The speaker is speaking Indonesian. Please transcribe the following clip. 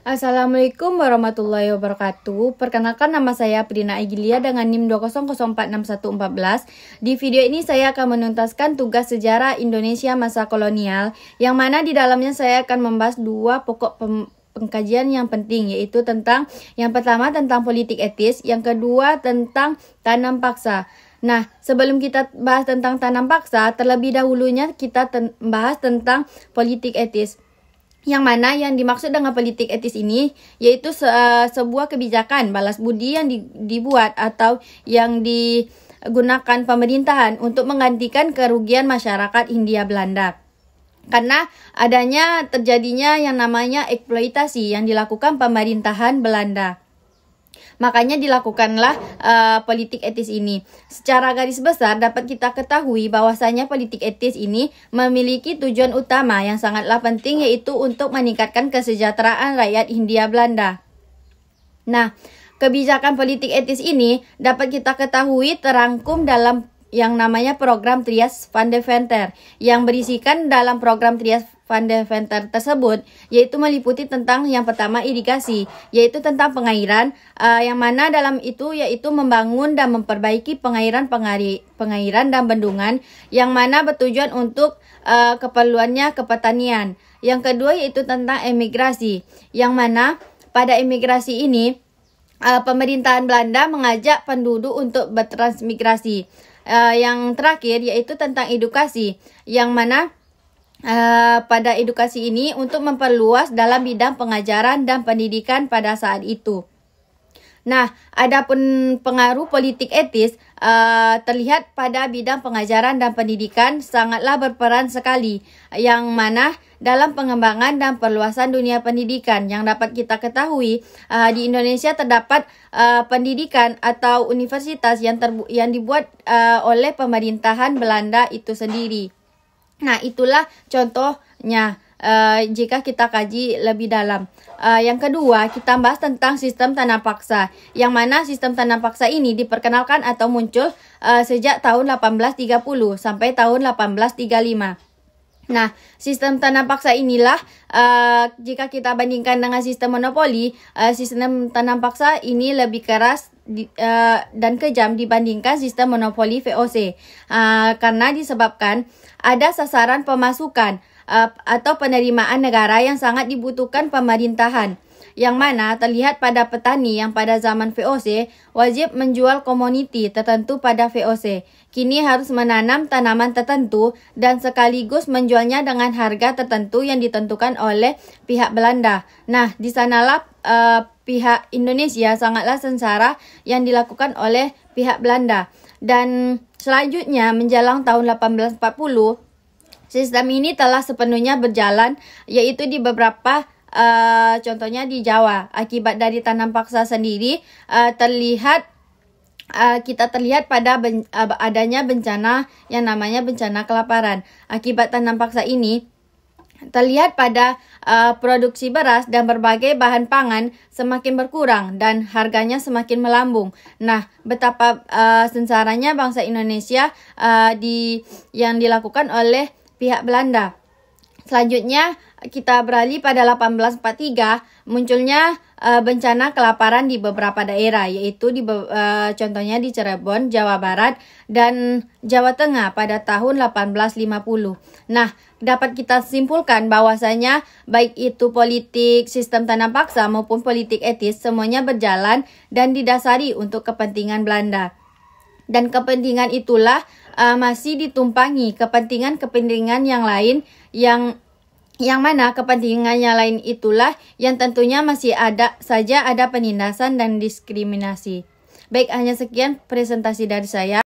Assalamualaikum warahmatullahi wabarakatuh. Perkenalkan nama saya Prina Agilia dengan NIM 2004614. Di video ini saya akan menuntaskan tugas sejarah Indonesia masa kolonial yang mana di dalamnya saya akan membahas dua pokok pengkajian yang penting yaitu tentang yang pertama tentang politik etis, yang kedua tentang tanam paksa. Nah, sebelum kita bahas tentang tanam paksa, terlebih dahulunya kita ten bahas tentang politik etis yang mana yang dimaksud dengan politik etis ini yaitu se eh, sebuah kebijakan balas budi yang di dibuat atau yang digunakan pemerintahan untuk menggantikan kerugian masyarakat Hindia Belanda. Karena adanya terjadinya yang namanya eksploitasi yang dilakukan pemerintahan Belanda. Makanya dilakukanlah uh, politik etis ini. Secara garis besar dapat kita ketahui bahwasanya politik etis ini memiliki tujuan utama yang sangatlah penting yaitu untuk meningkatkan kesejahteraan rakyat Hindia Belanda. Nah, kebijakan politik etis ini dapat kita ketahui terangkum dalam yang namanya program Trias Van Deventer yang berisikan dalam program Trias Van Deventer tersebut yaitu meliputi tentang yang pertama irigasi yaitu tentang pengairan uh, yang mana dalam itu yaitu membangun dan memperbaiki pengairan pengari, pengairan dan bendungan yang mana bertujuan untuk uh, keperluannya kepetanian Yang kedua yaitu tentang emigrasi yang mana pada emigrasi ini uh, pemerintahan Belanda mengajak penduduk untuk bertransmigrasi uh, yang terakhir yaitu tentang edukasi yang mana Uh, pada edukasi ini untuk memperluas dalam bidang pengajaran dan pendidikan pada saat itu. Nah, adapun pengaruh politik etis uh, terlihat pada bidang pengajaran dan pendidikan sangatlah berperan sekali yang mana dalam pengembangan dan perluasan dunia pendidikan yang dapat kita ketahui uh, di Indonesia terdapat uh, pendidikan atau universitas yang terbu yang dibuat uh, oleh pemerintahan Belanda itu sendiri. Nah, itulah contohnya. Eh, jika kita kaji lebih dalam. Uh, yang kedua, kita bahas tentang sistem tanah paksa, yang mana sistem tanah paksa ini diperkenalkan atau muncul uh, sejak tahun 1830 sampai tahun 1835. Nah, sistem tanah paksa inilah uh, jika kita bandingkan dengan sistem monopoli, uh, sistem tanah paksa ini lebih keras di, uh, dan kejam dibandingkan sistem monopoli VOC uh, ah, karena disebabkan ada sasaran pemasukan atau penerimaan negara yang sangat dibutuhkan pemerintahan yang mana terlihat pada petani yang pada zaman VOC wajib menjual komoditi tertentu pada VOC. Kini harus menanam tanaman tertentu dan sekaligus menjualnya dengan harga tertentu yang ditentukan oleh pihak Belanda. Nah, di sanalah uh, pihak Indonesia sangatlah sengsara yang dilakukan oleh pihak Belanda. Dan selanjutnya menjelang tahun 1840 Sistem ini telah sepenuhnya berjalan, yaitu di beberapa uh, contohnya di Jawa. Akibat dari tanam paksa sendiri uh, terlihat Uh, kita terlihat pada ben, uh, adanya bencana yang namanya bencana kelaparan. Akibat tanam paksa ini, terlihat pada uh, produksi beras dan berbagai bahan pangan semakin berkurang dan harganya semakin melambung. Nah, betapa uh, sengsaranya bangsa Indonesia uh, di yang dilakukan oleh pihak Belanda. Selanjutnya kita beralih pada 1843 munculnya uh, bencana kelaparan di beberapa daerah yaitu di uh, contohnya di Cirebon, Jawa Barat dan Jawa Tengah pada tahun 1850. Nah, dapat kita simpulkan bahwasanya baik itu politik sistem tanam paksa maupun politik etis semuanya berjalan dan didasari untuk kepentingan Belanda dan kepentingan itulah uh, masih ditumpangi kepentingan-kepentingan yang lain yang yang mana kepentingannya lain itulah yang tentunya masih ada saja ada penindasan dan diskriminasi. Baik, hanya sekian presentasi dari saya.